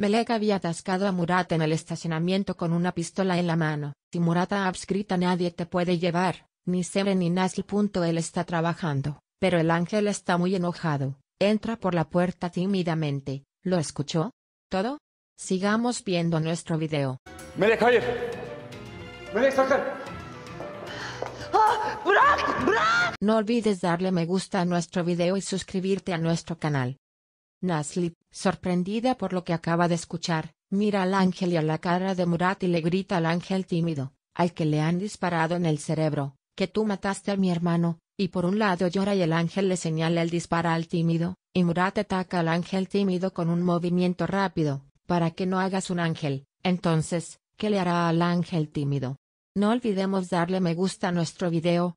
Melek había atascado a Murat en el estacionamiento con una pistola en la mano. Si ha abscrita nadie te puede llevar, ni Sebre ni Punto. Él está trabajando, pero el ángel está muy enojado. Entra por la puerta tímidamente. ¿Lo escuchó? ¿Todo? Sigamos viendo nuestro video. Melek, Melek, ¡Ah! No olvides darle me gusta a nuestro video y suscribirte a nuestro canal. Nasli Sorprendida por lo que acaba de escuchar, mira al ángel y a la cara de Murat y le grita al ángel tímido, al que le han disparado en el cerebro, que tú mataste a mi hermano, y por un lado llora y el ángel le señala el dispara al tímido, y Murat ataca al ángel tímido con un movimiento rápido, para que no hagas un ángel, entonces, ¿qué le hará al ángel tímido? No olvidemos darle me gusta a nuestro video,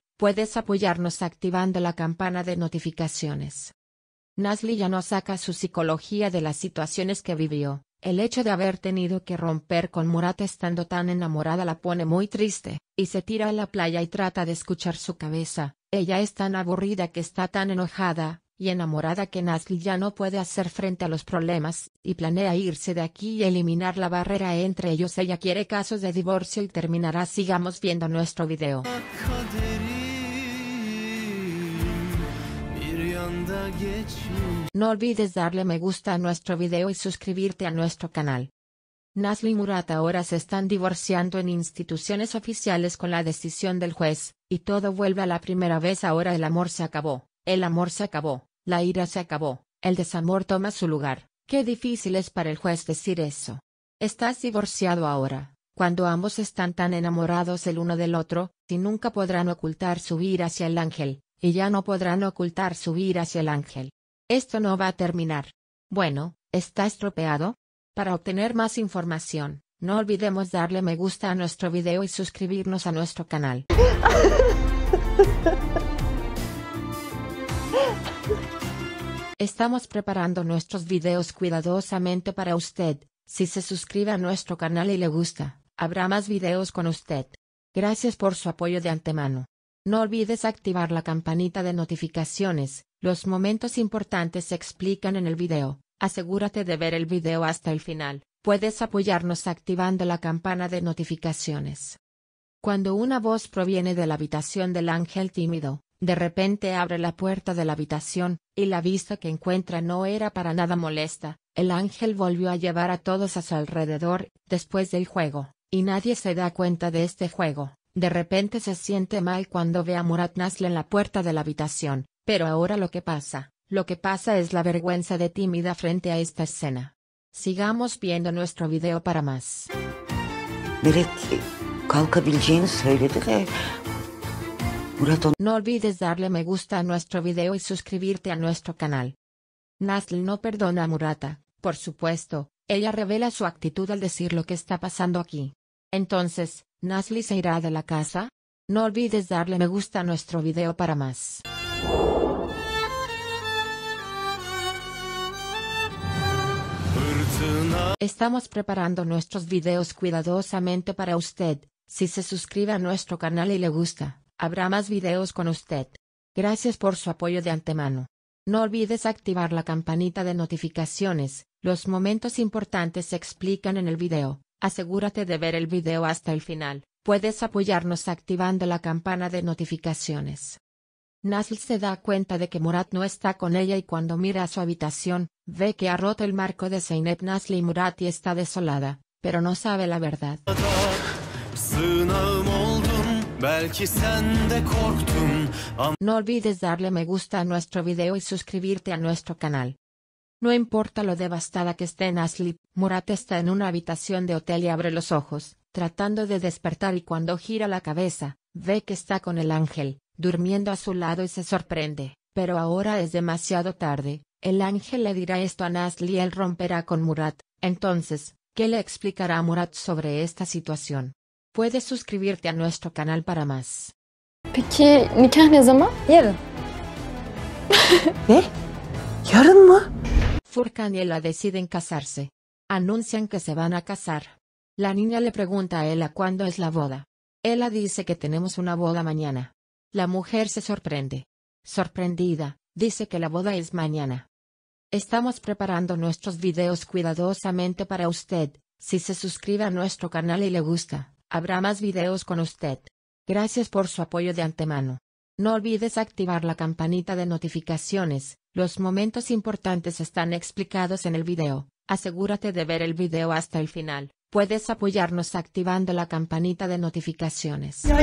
Puedes apoyarnos activando la campana de notificaciones. Nasli ya no saca su psicología de las situaciones que vivió. El hecho de haber tenido que romper con Murata estando tan enamorada la pone muy triste, y se tira a la playa y trata de escuchar su cabeza. Ella es tan aburrida que está tan enojada y enamorada que Nasli ya no puede hacer frente a los problemas, y planea irse de aquí y eliminar la barrera entre ellos. Ella quiere casos de divorcio y terminará. Sigamos viendo nuestro video. No olvides darle me gusta a nuestro video y suscribirte a nuestro canal. Nasli y Murat ahora se están divorciando en instituciones oficiales con la decisión del juez, y todo vuelve a la primera vez ahora el amor se acabó, el amor se acabó, la ira se acabó, el desamor toma su lugar. Qué difícil es para el juez decir eso. Estás divorciado ahora, cuando ambos están tan enamorados el uno del otro, si nunca podrán ocultar su ira hacia el ángel, y ya no podrán ocultar su ira hacia el ángel. Esto no va a terminar. Bueno, ¿está estropeado? Para obtener más información, no olvidemos darle me gusta a nuestro video y suscribirnos a nuestro canal. Estamos preparando nuestros videos cuidadosamente para usted. Si se suscribe a nuestro canal y le gusta, habrá más videos con usted. Gracias por su apoyo de antemano. No olvides activar la campanita de notificaciones, los momentos importantes se explican en el video, asegúrate de ver el video hasta el final, puedes apoyarnos activando la campana de notificaciones. Cuando una voz proviene de la habitación del ángel tímido, de repente abre la puerta de la habitación, y la vista que encuentra no era para nada molesta, el ángel volvió a llevar a todos a su alrededor, después del juego, y nadie se da cuenta de este juego. De repente se siente mal cuando ve a Murat Nasl en la puerta de la habitación, pero ahora lo que pasa, lo que pasa es la vergüenza de tímida frente a esta escena. Sigamos viendo nuestro video para más. No olvides darle me gusta a nuestro video y suscribirte a nuestro canal. Nasl no perdona a Murata, por supuesto, ella revela su actitud al decir lo que está pasando aquí. Entonces, ¿Nasli se irá de la casa? No olvides darle me gusta a nuestro video para más. Estamos preparando nuestros videos cuidadosamente para usted. Si se suscribe a nuestro canal y le gusta, habrá más videos con usted. Gracias por su apoyo de antemano. No olvides activar la campanita de notificaciones, los momentos importantes se explican en el video. Asegúrate de ver el video hasta el final, puedes apoyarnos activando la campana de notificaciones. Nasl se da cuenta de que Murat no está con ella y cuando mira a su habitación, ve que ha roto el marco de Zeynep Nasli y Murat y está desolada, pero no sabe la verdad. No olvides darle me gusta a nuestro video y suscribirte a nuestro canal. No importa lo devastada que esté Nasli, Murat está en una habitación de hotel y abre los ojos, tratando de despertar y cuando gira la cabeza, ve que está con el ángel, durmiendo a su lado y se sorprende, pero ahora es demasiado tarde, el ángel le dirá esto a Nasli y él romperá con Murat, entonces, ¿qué le explicará a Murat sobre esta situación? Puedes suscribirte a nuestro canal para más. Peki Furkan y Ella deciden casarse. Anuncian que se van a casar. La niña le pregunta a Ella cuándo es la boda. Ella dice que tenemos una boda mañana. La mujer se sorprende. Sorprendida, dice que la boda es mañana. Estamos preparando nuestros videos cuidadosamente para usted. Si se suscribe a nuestro canal y le gusta, habrá más videos con usted. Gracias por su apoyo de antemano. No olvides activar la campanita de notificaciones, los momentos importantes están explicados en el video, asegúrate de ver el video hasta el final. Puedes apoyarnos activando la campanita de notificaciones. Ya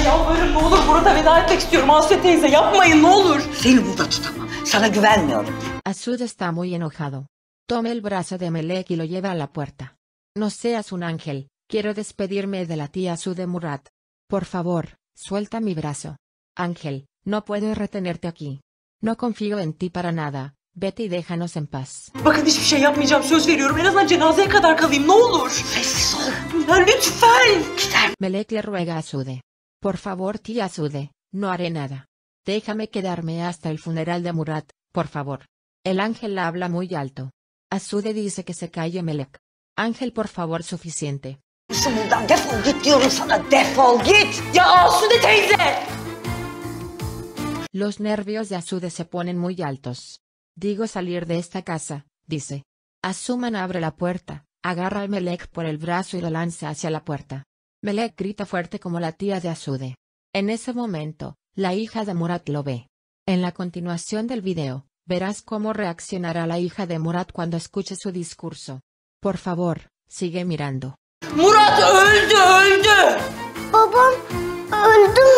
Asud está muy enojado. Toma el brazo de Melek y lo lleva a la puerta. No seas un ángel, quiero despedirme de la tía Asud de Murat. Por favor, suelta mi brazo. Ángel, no puedo retenerte aquí. No confío en ti para nada. Vete y déjanos en paz. Bakın şey En kadar kalayım ne olur. Melek le ruega a Sude. Por favor tía Azude, no haré nada. Déjame quedarme hasta el funeral de Murat, por favor. El ángel habla muy alto. Azude dice que se calle Melek. Ángel por favor suficiente. defol git los nervios de Asude se ponen muy altos. Digo salir de esta casa, dice. Asuman abre la puerta, agarra a Melek por el brazo y lo lanza hacia la puerta. Melek grita fuerte como la tía de Asude. En ese momento, la hija de Murat lo ve. En la continuación del video, verás cómo reaccionará la hija de Murat cuando escuche su discurso. Por favor, sigue mirando. Murat öldü, öldü.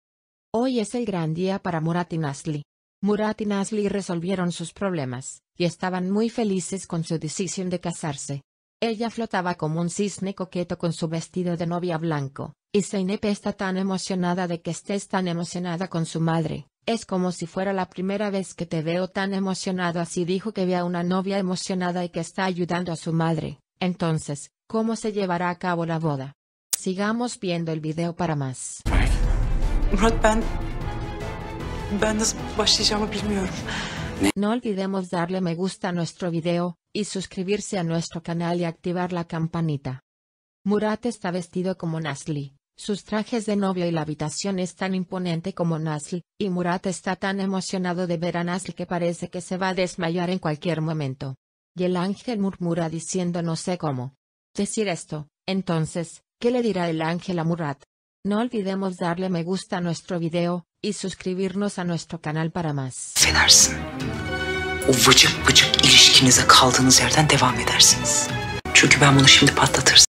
Hoy es el gran día para Murat y Nasli. Murat y Nasli resolvieron sus problemas, y estaban muy felices con su decisión de casarse. Ella flotaba como un cisne coqueto con su vestido de novia blanco, y Zeynep está tan emocionada de que estés tan emocionada con su madre. Es como si fuera la primera vez que te veo tan emocionado así dijo que ve a una novia emocionada y que está ayudando a su madre. Entonces, ¿cómo se llevará a cabo la boda? Sigamos viendo el video para más. No olvidemos darle me gusta a nuestro video, y suscribirse a nuestro canal y activar la campanita. Murat está vestido como Nasli, sus trajes de novio y la habitación es tan imponente como Nasli, y Murat está tan emocionado de ver a Nasli que parece que se va a desmayar en cualquier momento. Y el ángel murmura diciendo no sé cómo. Decir esto, entonces, ¿qué le dirá el ángel a Murat? No olvidemos darle me gusta a nuestro video y suscribirnos a nuestro canal para más. Seversin. O vıcık vıcık ilişkinize kaldığınız yerden devam edersiniz. Çünkü ben bunu şimdi patlatırsam.